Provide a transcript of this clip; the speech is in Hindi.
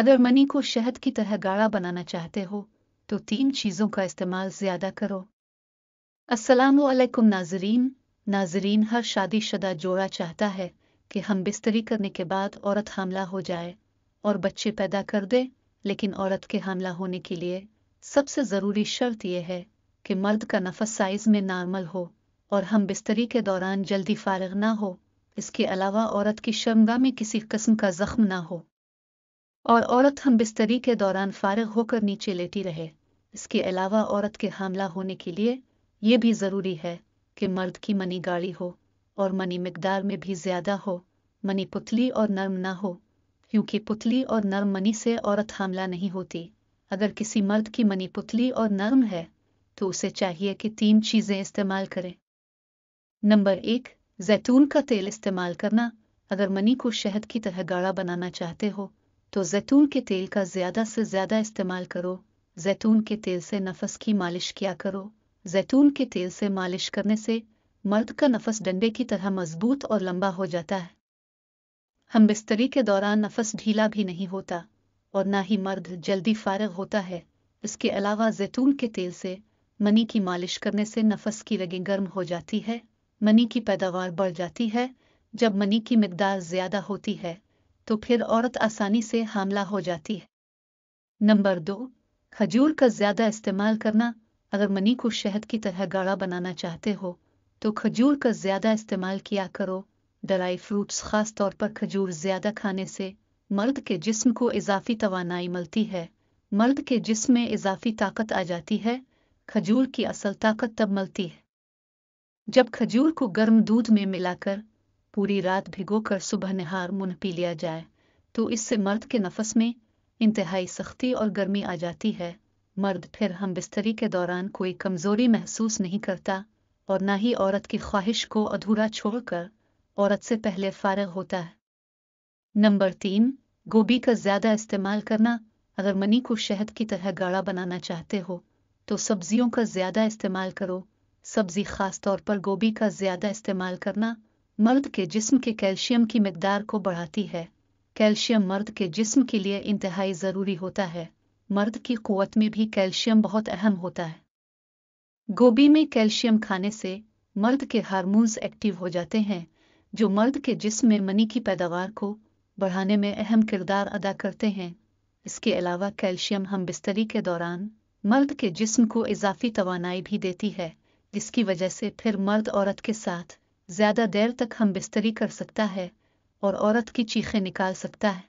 अगर मनी को शहद की तरह गाढ़ा बनाना चाहते हो तो तीन चीज़ों का इस्तेमाल ज़्यादा करो असलकुम नाजरीन नाजरीन हर शादीशुदा जोड़ा चाहता है कि हम बिस्तरी करने के बाद औरत हमला हो जाए और बच्चे पैदा कर दे लेकिन औरत के हमला होने के लिए सबसे ज़रूरी शर्त यह है कि मर्द का नफस साइज में नॉर्मल हो और हम बिस्तरी के दौरान जल्दी फारग ना हो इसके अलावा औरत की शर्मगा में किसी कस्म का जख्म ना हो और औरत हम बिस्तरी के दौरान फारग होकर नीचे लेटी रहे इसके अलावा औरत के हमला होने के लिए ये भी ज़रूरी है कि मर्द की मनी गाड़ी हो और मनी मकदार में भी ज़्यादा हो मनी पुतली और नर्म ना हो क्योंकि पुतली और नर्म मनी से औरत हमला नहीं होती अगर किसी मर्द की मनी पुतली और नर्म है तो उसे चाहिए कि तीन चीज़ें इस्तेमाल करें नंबर एक जैतून का तेल इस्तेमाल करना अगर मनी को शहद की तरह गाढ़ा बनाना चाहते हो तो जैतून के तेल का ज़्यादा से ज़्यादा इस्तेमाल करो जैतून के तेल से नफस की मालिश किया करो जैतून के तेल से मालिश करने से मर्द का नफस डंडे की तरह मजबूत और लंबा हो जाता है हम बिस्तरी के दौरान नफस ढीला भी नहीं होता और ना ही मर्द जल्दी फारग होता है इसके अलावा जैतून के तेल से मनी की मालिश करने से नफस की रगें गर्म हो जाती है मनी की पैदावार बढ़ जाती है जब मनी की मकदार ज़्यादा होती है तो फिर औरत आसानी से हमला हो जाती है नंबर दो खजूर का ज़्यादा इस्तेमाल करना अगर मनी को शहद की तरह गाढ़ा बनाना चाहते हो तो खजूर का ज़्यादा इस्तेमाल किया करो ड्राई फ्रूट्स ख़ास तौर पर खजूर ज़्यादा खाने से मर्द के जिस्म को इजाफी तोानाई मिलती है मर्द के जिस्म में इजाफी ताकत आ जाती है खजूर की असल ताकत तब मिलती है जब खजूर को गर्म दूध में मिलाकर पूरी रात भिगो कर सुबह नहार मुन पी लिया जाए तो इससे मर्द के नफस में इंतहाई सख्ती और गर्मी आ जाती है मर्द फिर हम बिस्तरी के दौरान कोई कमजोरी महसूस नहीं करता और ना ही औरत की ख्वाहिश को अधूरा छोड़कर औरत से पहले फारग होता है नंबर तीन गोभी का ज्यादा इस्तेमाल करना अगर मनी को शहद की तरह गाढ़ा बनाना चाहते हो तो सब्जियों का ज्यादा इस्तेमाल करो सब्जी खास तौर पर गोभी का ज्यादा इस्तेमाल करना मर्द के जिस्म के कैल्शियम की मकदार को बढ़ाती है कैल्शियम मर्द के जिस्म के लिए इंतहाई ज़रूरी होता है मर्द की कुत में भी कैल्शियम बहुत अहम होता है गोभी में कैल्शियम खाने से मर्द के हारमोन्स एक्टिव हो जाते हैं जो मर्द के जिस्म में मनी की पैदावार को बढ़ाने में अहम किरदार अदा करते हैं इसके अलावा कैल्शियम हम बिस्तरी के दौरान मर्द के जिस्म को इजाफी तोानाई भी देती है जिसकी वजह से फिर मर्द औरत के साथ ज्यादा देर तक हम बिस्तरी कर सकता है और औरत की चीखें निकाल सकता है